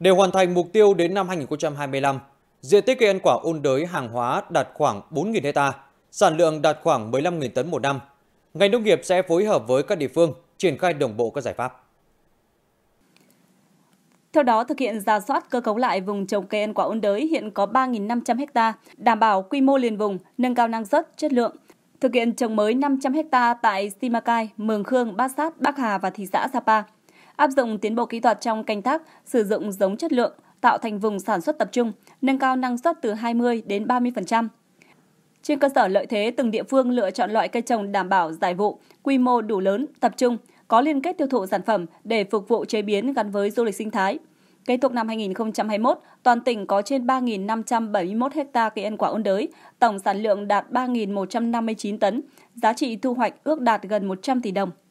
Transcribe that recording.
Để hoàn thành mục tiêu đến năm 2025, diện tích cây ăn quả ôn đới hàng hóa đạt khoảng 4.000 ha, sản lượng đạt khoảng 15.000 tấn một năm. Ngành nông nghiệp sẽ phối hợp với các địa phương triển khai đồng bộ các giải pháp. Theo đó, thực hiện ra soát cơ cấu lại vùng trồng cây ăn quả ôn đới hiện có 3.500 ha, đảm bảo quy mô liền vùng, nâng cao năng suất, chất lượng. Thực hiện trồng mới 500 ha tại Simacai, Mường Khương, Bát Sát, Bắc Hà và thị xã Sapa áp dụng tiến bộ kỹ thuật trong canh tác, sử dụng giống chất lượng, tạo thành vùng sản xuất tập trung, nâng cao năng suất từ 20 đến 30%. Trên cơ sở lợi thế, từng địa phương lựa chọn loại cây trồng đảm bảo giải vụ, quy mô đủ lớn, tập trung, có liên kết tiêu thụ sản phẩm để phục vụ chế biến gắn với du lịch sinh thái. Kết thúc năm 2021, toàn tỉnh có trên 3.571 ha cây ăn quả ôn đới, tổng sản lượng đạt 3.159 tấn, giá trị thu hoạch ước đạt gần 100 tỷ đồng.